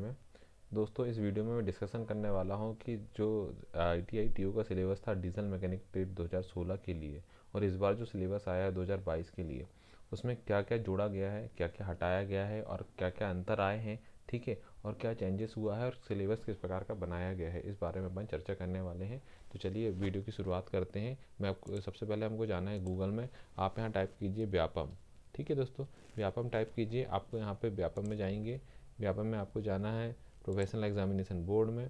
में दोस्तों इस वीडियो में मैं डिस्कशन करने वाला हूं कि जो I T I T U का सिलेबस था डीजल मैकेनिक ट्रेड 2016 के लिए और इस बार जो सिलेबस आया है 2022 के लिए उसमें क्या क्या जोड़ा गया है क्या क्या हटाया गया है और क्या क्या अंतर आए हैं ठीक है और क्या चेंजेस हुआ है और सिलेबस किस प्रकार का बनाया गया है इस बारे में अपन चर्चा करने वाले हैं तो चलिए वीडियो की शुरुआत करते हैं मैं आपको सबसे पहले हमको जाना है गूगल में आप यहाँ टाइप कीजिए व्यापम ठीक है दोस्तों व्यापम टाइप कीजिए आपको यहाँ पे व्यापम में जाएंगे व्यापम में आपको जाना है प्रोफेशनल एग्जामिनेशन बोर्ड में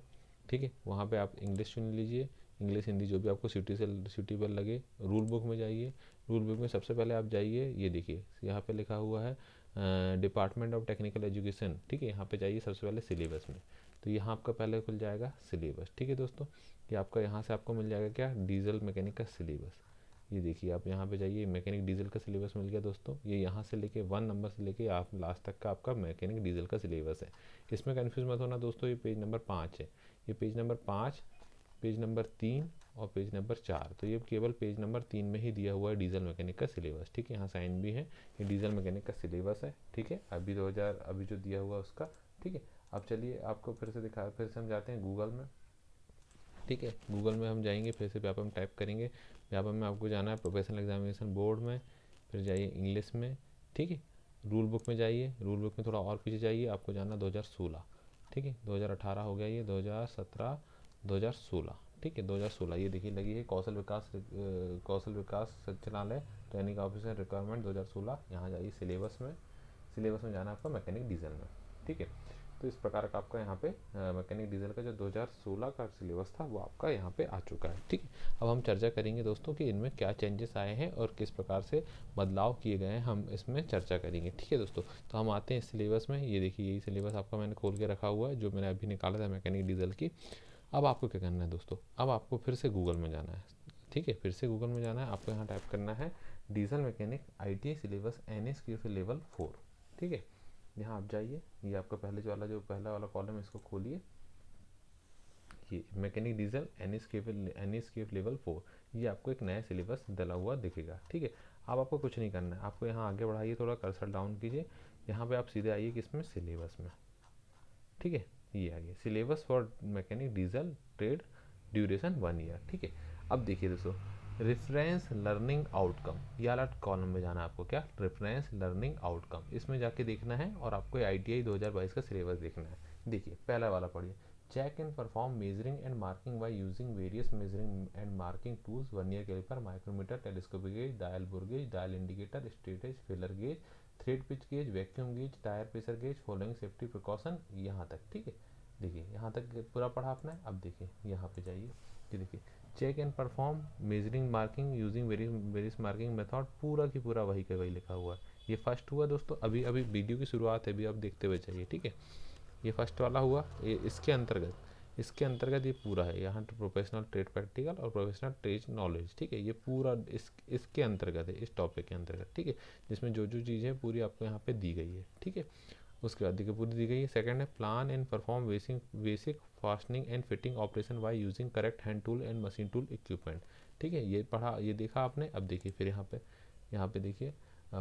ठीक है वहाँ पे आप इंग्लिश चुन लीजिए इंग्लिश हिंदी जो भी आपको सिटी से सिटी पर लगे रूल बुक में जाइए रूल बुक में सबसे पहले आप जाइए ये देखिए यहाँ पे लिखा हुआ है डिपार्टमेंट ऑफ टेक्निकल एजुकेशन ठीक है यहाँ पे जाइए सबसे पहले सिलेबस में तो यहाँ आपका पहले खुल जाएगा सिलेबस ठीक है दोस्तों ये आपका यहाँ से आपको मिल जाएगा क्या डीजल मैकेनिक का सिलेबस ये देखिए आप यहाँ पे जाइए मैकेनिक डीजल का सिलेबस मिल गया दोस्तों ये यहाँ से लेके वन नंबर से लेके आप लास्ट तक का आपका मैकेनिक डीजल का सिलेबस है इसमें कन्फ्यूज मत होना दोस्तों ये पेज नंबर पाँच है ये पेज नंबर पाँच पेज नंबर तीन और पेज नंबर चार तो ये केवल पेज नंबर तीन में ही दिया हुआ है डीजल मैकेनिक का सिलेबस ठीक है यहाँ साइन भी है ये डीजल मैकेनिक का सिलेबस है ठीक है अभी दो अभी जो दिया हुआ उसका ठीक है अब चलिए आपको फिर से दिखा फिर से हम जाते हैं गूगल में ठीक है गूगल में हम जाएंगे फिर से व्यापम टाइप करेंगे व्यापम में आपको जाना है प्रोफेशनल एग्जामिनेशन बोर्ड में फिर जाइए इंग्लिश में ठीक है रूल बुक में जाइए रूल बुक में थोड़ा और पीछे जाइए आपको जाना सोलह ठीक है अठारह हो गया ये हज़ार सोलह ठीक है 2016 ये देखिए लगी है कौशल विकास कौशल विकास सचिवालय ट्रेनिंग ऑफिसर रिक्वायरमेंट 2016 यहाँ जाइए सिलेबस में सिलेबस में जाना आपका मैकेनिक डीजल में ठीक है तो इस प्रकार का आपका यहाँ पे मैकेनिक डीजल का जो 2016 का सिलेबस था वो आपका यहाँ पे आ चुका है ठीक है अब हम चर्चा करेंगे दोस्तों कि इनमें क्या चेंजेस आए हैं और किस प्रकार से बदलाव किए गए हैं हम इसमें चर्चा करेंगे ठीक है दोस्तों तो हम आते हैं इस सिलेबस में ये देखिए यही सिलेबस आपका मैंने खोल के रखा हुआ है जो मैंने अभी निकाला था मैकेनिक डीजल की अब आपको क्या करना है दोस्तों अब आपको फिर से गूगल में जाना है ठीक है फिर से गूगल में जाना है आपको यहाँ टाइप करना है diesel mechanic I syllabus N S Q level four ठीक है यहाँ आप जाइए ये आपका पहले जो वाला जो पहला वाला कॉलम है इसको खोलिए ये mechanic diesel N S NSQF level four ये आपको एक नया सिलेबस डला हुआ दिखेगा ठीक है अब आपको कुछ नहीं करना है आपको यहाँ आगे बढ़ाइए थोड़ा कर्सर डाउन कीजिए यहाँ पे आप सीधे आइए किसमें सिलेबस में ठीक है ये आ गया syllabus for mechanic diesel trade duration one year ठीक है अब देखिए दोस्तों रेफरेंस लर्निंग आउटकम ये अलर्ट कॉलम में जाना है आपको क्या रेफरेंस लर्निंग आउटकम इसमें जाके देखना है और आपको आई टी आई दो हज़ार बाईस का सिलेबस देखना है देखिए पहला वाला पढ़िए check and perform measuring and marking by using various measuring and marking tools one year caliper micrometer telescopic gauge dial bore gauge dial indicator straight edge feeler gauge thread pitch gauge vacuum gauge tyre pressure gauge following safety precaution यहाँ तक ठीक है देखिए यहाँ तक पूरा पढ़ा आपने अब देखिए यहाँ पे जाइए ये देखिए check and perform measuring marking using very various marking method पूरा की पूरा वही का वही लिखा हुआ है ये फर्स्ट हुआ दोस्तों अभी अभी वीडियो की शुरुआत है अभी आप देखते हुए चाहिए ठीक है ये फर्स्ट वाला हुआ ये इसके अंतर्गत इसके अंतर्गत ये पूरा है यहाँ प्रोफेशनल ट्रेड प्रैक्टिकल और प्रोफेशनल ट्रेड नॉलेज ठीक है ये पूरा इस इसके अंतर्गत है इस टॉपिक के अंतर्गत ठीक है जिसमें जो जो चीज़ें पूरी आपको यहाँ पे दी गई है ठीक है उसके बाद देखिए पूरी दी गई है सेकेंड है plan and perform basic basic fastening and fitting operation by using correct hand tool and machine tool equipment ठीक है ये पढ़ा ये देखा आपने अब देखिए फिर यहाँ पे यहाँ पे देखिए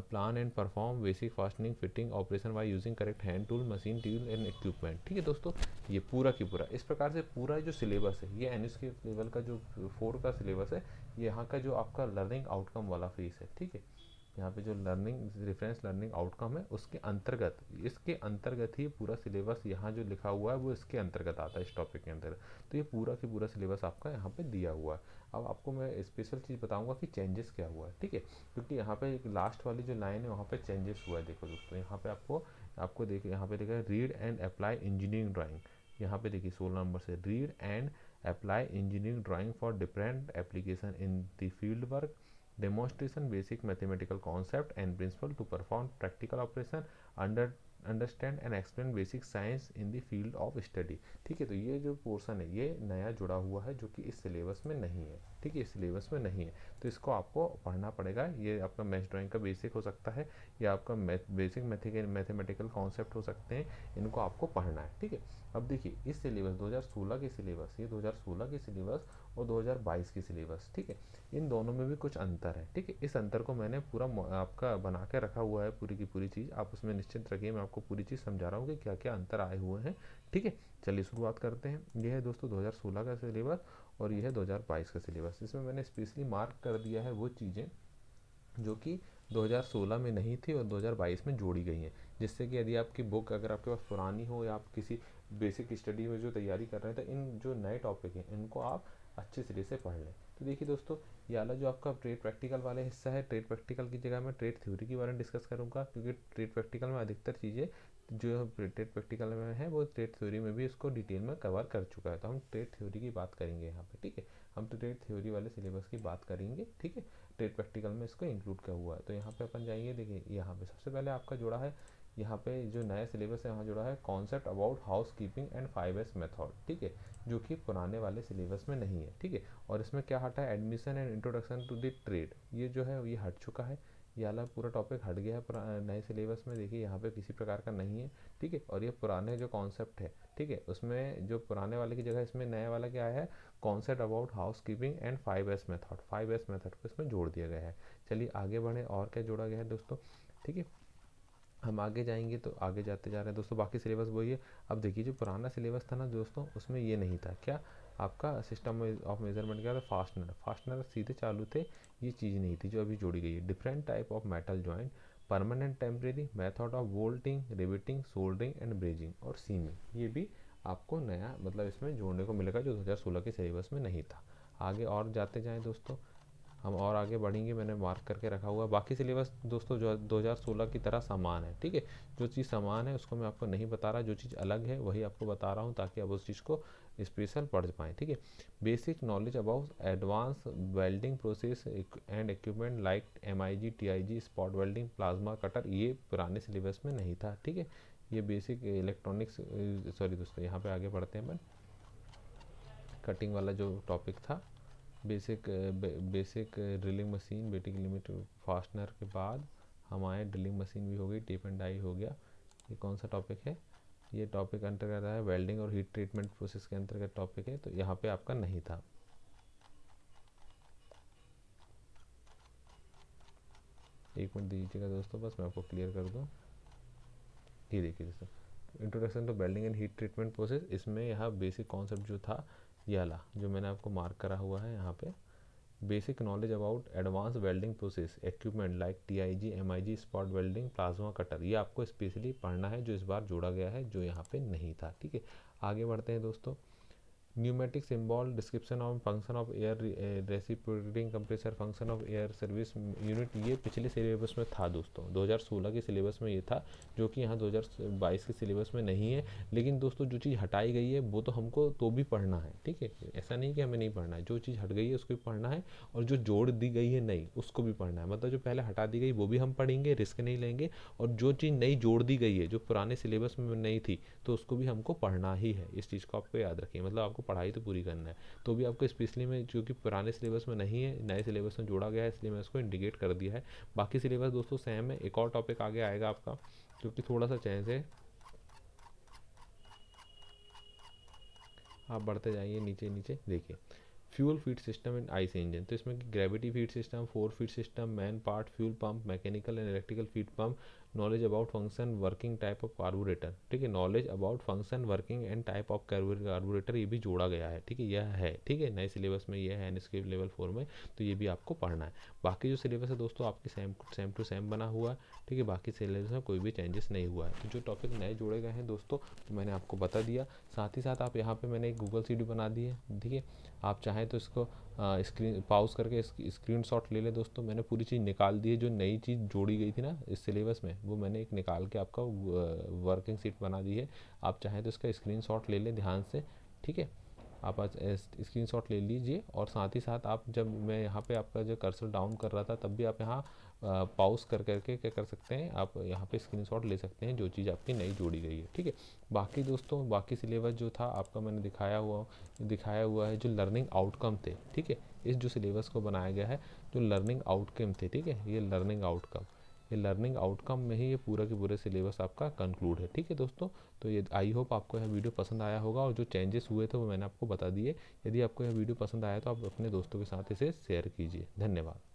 plan and perform basic fastening fitting operation by using correct hand tool machine tool and equipment ठीक है दोस्तों ये पूरा की पूरा इस प्रकार से पूरा जो सिलेबस है ये एन के लेवल का जो फोर का सिलेबस है यहाँ का जो आपका लर्निंग आउटकम वाला फेस है ठीक है यहाँ पे जो लर्निंग रेफरेंस लर्निंग आउटकम है उसके अंतर्गत इसके अंतर्गत ही पूरा सिलेबस यहाँ जो लिखा हुआ है वो इसके अंतर्गत आता है इस टॉपिक के अंतर्गत तो ये पूरा के पूरा सिलेबस आपका यहाँ पे दिया हुआ है अब आपको मैं स्पेशल चीज़ बताऊँगा कि चेंजेस क्या हुआ है ठीक है क्योंकि यहाँ पे लास्ट वाली जो लाइन है वहाँ पर चेंजेस हुआ है देखो दोस्तों यहाँ पर आपको आपको देखिए यहाँ पर देखा read and apply engineering drawing यहाँ पे देखिए सोलह नंबर से read and apply engineering drawing for different application in the field work demonstration basic mathematical concept and principle to perform practical operation under understand and explain basic science in the field of study ठीक है तो ये जो portion है ये नया जुड़ा हुआ है जो कि इस सिलेबस में नहीं है ठीक है सिलेबस में नहीं है तो इसको आपको पढ़ना पड़ेगा ये आपका मैथ ड्राइंग का बेसिक हो सकता है या आपका मैथ बेसिक मैथमेटिकल कॉन्सेप्ट हो सकते हैं इनको आपको पढ़ना है ठीक है अब देखिए इस सिलेबस 2016 के सिलेबस ये 2016 के सिलेबस और 2022 के सिलेबस ठीक है इन दोनों में भी कुछ अंतर है ठीक है इस अंतर को मैंने पूरा आपका बना के रखा हुआ है पूरी की पूरी चीज़ आप उसमें निश्चिंत रखिए मैं आपको पूरी चीज़ समझा रहा हूँ कि क्या क्या अंतर आए हुए हैं ठीक है चलिए शुरुआत करते हैं यह है दोस्तों 2016 का सिलेबस और यह 2022 का सिलेबस इसमें मैंने स्पेशली मार्क कर दिया है वो चीज़ें जो कि 2016 में नहीं थी और 2022 में जोड़ी गई हैं जिससे कि यदि आपकी बुक अगर आपके पास पुरानी हो या आप किसी बेसिक स्टडी में जो तैयारी कर रहे हैं तो इन जो नए टॉपिक हैं इनको आप अच्छे तरीके से पढ़ लें तो देखिए दोस्तों ये वाला जो आपका ट्रेड प्रैक्टिकल वाला हिस्सा है ट्रेड प्रैक्टिकल की जगह मैं ट्रेड थ्योरी के बारे में डिस्कस करूँगा क्योंकि ट्रेड प्रैक्टिकल में अधिकतर चीज़ें जो ट्रेड प्रैक्टिकल में है वो ट्रेड थ्योरी में भी इसको डिटेल में कवर कर चुका है तो हम ट्रेड थ्योरी की बात करेंगे यहाँ पे ठीक है हम तो ट्रेड थ्योरी वाले सिलेबस की बात करेंगे ठीक है ट्रेड प्रैक्टिकल में इसको इंक्लूड क्या हुआ है तो यहाँ पे अपन जाइए देखिए यहाँ पे सबसे पहले आपका जुड़ा है यहाँ पे जो नया सिलेबस है वहाँ जुड़ा है concept about housekeeping and five S method ठीक है जो कि पुराने वाले सिलेबस में नहीं है ठीक है और इसमें क्या हटा है admission and introduction to the trade ये जो है ये हट चुका है ये वाला पूरा टॉपिक हट गया है नए सिलेबस में देखिए यहाँ पे किसी प्रकार का नहीं है ठीक है और ये पुराने जो कॉन्सेप्ट है ठीक है उसमें जो पुराने वाले की जगह इसमें नया वाला क्या है concept about housekeeping and five S method five S method को इसमें जोड़ दिया गया है चलिए आगे बढ़े और क्या जोड़ा गया है दोस्तों ठीक है हम आगे जाएंगे तो आगे जाते जा रहे हैं दोस्तों बाकी सिलेबस वही है अब देखिए जो पुराना सिलेबस था ना दोस्तों उसमें ये नहीं था क्या आपका सिस्टम ऑफ मेजरमेंट क्या था फास्टनर फास्टनर सीधे चालू थे ये चीज़ नहीं थी जो अभी जोड़ी गई है different type of metal joint permanent temporary method of bolting riveting soldering and brazing और सीमिंग ये भी आपको नया मतलब इसमें जोड़ने को मिलेगा जो 2016 के सिलेबस में नहीं था आगे और जाते जाएं दोस्तों हम और आगे बढ़ेंगे मैंने मार्क करके रखा हुआ बाकी सिलेबस दोस्तों जो 2016 की तरह समान है ठीक है जो चीज़ समान है उसको मैं आपको नहीं बता रहा जो चीज़ अलग है वही आपको बता रहा हूँ ताकि आप उस चीज़ को स्पेशल पढ़ पाएँ ठीक है basic knowledge about advance welding process and equipment like M I G T I G spot welding plasma cutter ये पुराने सिलेबस में नहीं था ठीक है ये बेसिक इलेक्ट्रॉनिक्स सॉरी दोस्तों यहाँ पे आगे बढ़ते हैं अपन कटिंग वाला जो टॉपिक था बेसिक बेसिक ड्रिलिंग मशीन बेटिक लिमिट फास्टनर के बाद हमारे ड्रिलिंग मशीन भी हो गई टेप एंड डाई हो गया ये कौन सा टॉपिक है ये टॉपिक अंतर्गत आया वेल्डिंग और हीट ट्रीटमेंट प्रोसेस के अंतर्गत टॉपिक है तो यहाँ पे आपका नहीं था एक मिनट दीजिएगा दोस्तों बस मैं आपको क्लियर कर दूँ ये देखिए दोस्तों introduction to welding and heat treatment process इसमें यहाँ बेसिक कॉन्सेप्ट जो था ये वाला जो मैंने आपको मार्क करा हुआ है यहाँ पर basic knowledge about advance welding process equipment like T I G M I G spot welding plasma cutter ये आपको स्पेशली पढ़ना है जो इस बार जोड़ा गया है जो यहाँ पे नहीं था ठीक है आगे बढ़ते हैं दोस्तों pneumatics involve description on function of air reciprocating compressor function of air service unit ये पिछले सिलेबस में था दोस्तों 2016 के सिलेबस में ये था जो कि यहाँ 2022 के सिलेबस में नहीं है लेकिन दोस्तों जो चीज़ हटाई गई है वो तो हमको तो भी पढ़ना है ठीक है ऐसा नहीं कि हमें नहीं पढ़ना है जो चीज़ हट गई है उसको भी पढ़ना है और जो जोड़ दी गई है नई उसको भी पढ़ना है मतलब जो पहले हटा दी गई वो भी हम पढ़ेंगे रिस्क नहीं लेंगे और जो चीज़ नई जोड़ दी गई है जो पुराने सिलेबस में नहीं थी तो उसको भी हमको पढ़ना ही है इस चीज़ को आपको याद रखिए मतलब आपको पढ़ाई तो पूरी करना है तो भी आपको स्पेशली में जो कि पुराने सिलेबस में नहीं है नए सिलेबस में जोड़ा गया है इसलिए मैं इसको इंडिकेट कर दिया है बाकी सिलेबस दोस्तों सेम है एक और टॉपिक आगे आएगा आपका जो कि थोड़ा सा चेंज है आप बढ़ते जाइए नीचे नीचे देखिए fuel feed system and IC engine तो इसमें gravity feed system force feed system main part fuel pump mechanical and electrical feed pump knowledge about function working type of carburettor ठीक है knowledge about function working and type of carburettor ये भी जोड़ा गया है ठीक है यह है ठीक है नए सिलेबस में यह है एन स्केप लेवल फोर में तो ये भी आपको पढ़ना है बाकी जो सिलेबस है दोस्तों आपके सेम सेम टू सेम बना हुआ है ठीक है बाकी सिलेबस में कोई भी चेंजेस नहीं हुआ है तो जो टॉपिक नए जोड़े गए हैं दोस्तों तो मैंने आपको बता दिया साथ ही साथ आप यहाँ पर मैंने एक गूगल सी बना दी है ठीक है आप चाहें है तो इसको स्क्रीन पाउज करके स्क्रीन शॉट ले लें दोस्तों मैंने पूरी चीज़ निकाल दी है जो नई चीज़ जोड़ी गई थी ना इस सिलेबस में वो मैंने एक निकाल के आपका वर्किंग सीट बना दी है आप चाहें तो इसका स्क्रीन ले लें ध्यान से ठीक है आप आज स्क्रीन ले लीजिए और साथ ही साथ आप जब मैं यहाँ पे आपका जो कर्सर डाउन कर रहा था तब भी आप यहाँ पाउस कर करके क्या कर सकते हैं आप यहाँ पे स्क्रीनशॉट ले सकते हैं जो चीज़ आपकी नई जोड़ी गई है ठीक है बाकी दोस्तों बाकी सिलेबस जो था आपका मैंने दिखाया हुआ दिखाया हुआ है जो लर्निंग आउटकम थे ठीक है इस जो सिलेबस को बनाया गया है जो लर्निंग आउटकम थे ठीक है ये लर्निंग आउटकम ये लर्निंग आउटकम में ही ये पूरा के पूरे सिलेबस आपका कंक्लूड है ठीक है दोस्तों तो ये आई होप आपको यह वीडियो पसंद आया होगा और जो चेंजेस हुए थे वो मैंने आपको बता दिए यदि आपको यह वीडियो पसंद आया तो आप अपने दोस्तों के साथ इसे शेयर कीजिए धन्यवाद